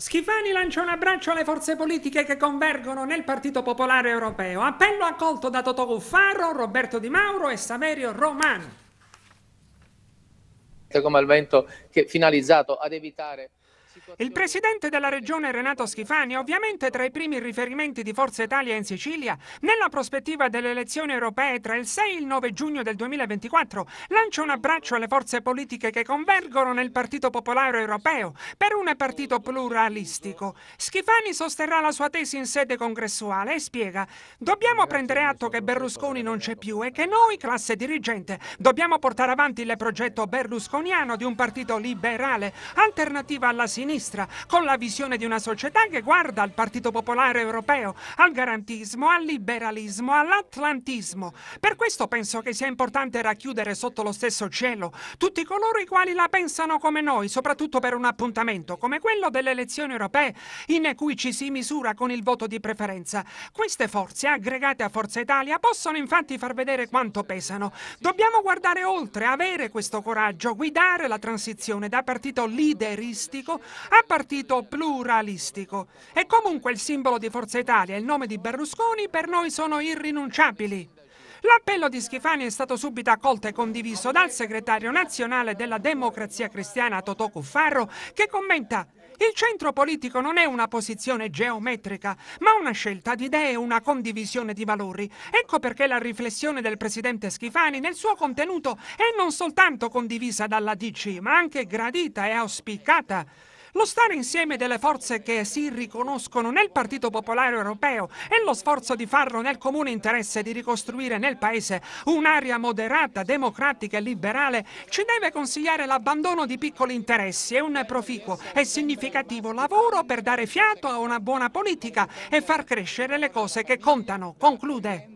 Schifani lancia un abbraccio alle forze politiche che convergono nel Partito Popolare Europeo. Appello accolto da Totò Guffarro, Roberto Di Mauro e Saverio Romano. Come al vento che finalizzato ad evitare il presidente della regione Renato Schifani ovviamente tra i primi riferimenti di Forza Italia in Sicilia. Nella prospettiva delle elezioni europee tra il 6 e il 9 giugno del 2024 lancia un abbraccio alle forze politiche che convergono nel Partito Popolare Europeo per un partito pluralistico. Schifani sosterrà la sua tesi in sede congressuale e spiega «Dobbiamo prendere atto che Berlusconi non c'è più e che noi, classe dirigente, dobbiamo portare avanti il progetto berlusconiano di un partito liberale, alternativa alla sinistra sinistra, con la visione di una società che guarda al Partito Popolare Europeo, al garantismo, al liberalismo, all'atlantismo. Per questo penso che sia importante racchiudere sotto lo stesso cielo tutti coloro i quali la pensano come noi, soprattutto per un appuntamento come quello delle elezioni europee, in cui ci si misura con il voto di preferenza. Queste forze, aggregate a Forza Italia, possono infatti far vedere quanto pesano. Dobbiamo guardare oltre, avere questo coraggio, guidare la transizione da partito leaderistico a partito pluralistico. E comunque il simbolo di Forza Italia e il nome di Berlusconi per noi sono irrinunciabili. L'appello di Schifani è stato subito accolto e condiviso dal segretario nazionale della Democrazia Cristiana Totò Cuffarro che commenta il centro politico non è una posizione geometrica, ma una scelta di idee e una condivisione di valori. Ecco perché la riflessione del presidente Schifani nel suo contenuto è non soltanto condivisa dalla DC, ma anche gradita e auspicata. Lo stare insieme delle forze che si riconoscono nel Partito Popolare Europeo e lo sforzo di farlo nel comune interesse di ricostruire nel Paese un'area moderata, democratica e liberale ci deve consigliare l'abbandono di piccoli interessi e un proficuo e significativo lavoro per dare fiato a una buona politica e far crescere le cose che contano. Conclude.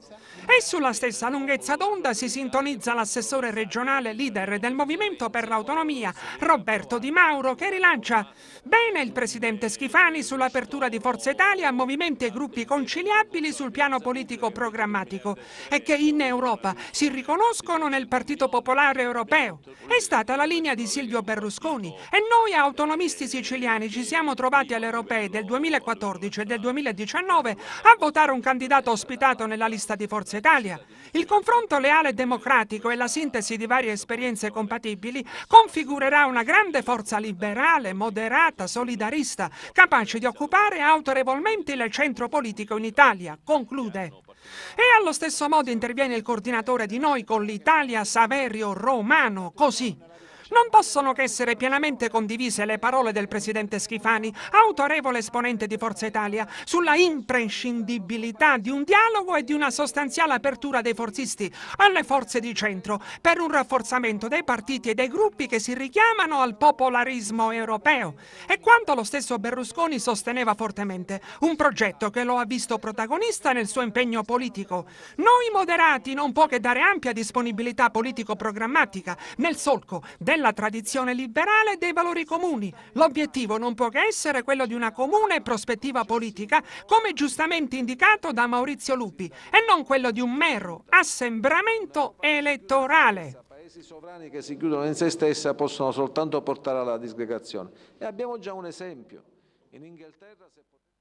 E sulla stessa lunghezza d'onda si sintonizza l'assessore regionale leader del Movimento per l'Autonomia, Roberto Di Mauro, che rilancia bene il presidente Schifani sull'apertura di Forza Italia a movimenti e gruppi conciliabili sul piano politico programmatico e che in Europa si riconoscono nel Partito Popolare Europeo. È stata la linea di Silvio Berlusconi e noi autonomisti siciliani ci siamo trovati alle europee del 2014 e del 2019 a votare un candidato ospitato nella lista di Forza Italia Forza Italia. Il confronto leale e democratico e la sintesi di varie esperienze compatibili configurerà una grande forza liberale, moderata, solidarista, capace di occupare autorevolmente il centro politico in Italia, conclude. E allo stesso modo interviene il coordinatore di noi con l'Italia Saverio Romano, così non possono che essere pienamente condivise le parole del presidente Schifani, autorevole esponente di Forza Italia, sulla imprescindibilità di un dialogo e di una sostanziale apertura dei forzisti alle forze di centro per un rafforzamento dei partiti e dei gruppi che si richiamano al popolarismo europeo. E quanto lo stesso Berlusconi sosteneva fortemente, un progetto che lo ha visto protagonista nel suo impegno politico. Noi moderati non può che dare ampia disponibilità politico-programmatica nel solco del nella tradizione liberale e dei valori comuni. L'obiettivo non può che essere quello di una comune prospettiva politica, come giustamente indicato da Maurizio Lupi, e non quello di un mero assembramento elettorale. Paesi sovrani che si chiudono in se stessa possono soltanto portare alla disgregazione. E abbiamo già un esempio. In Inghilterra... Se...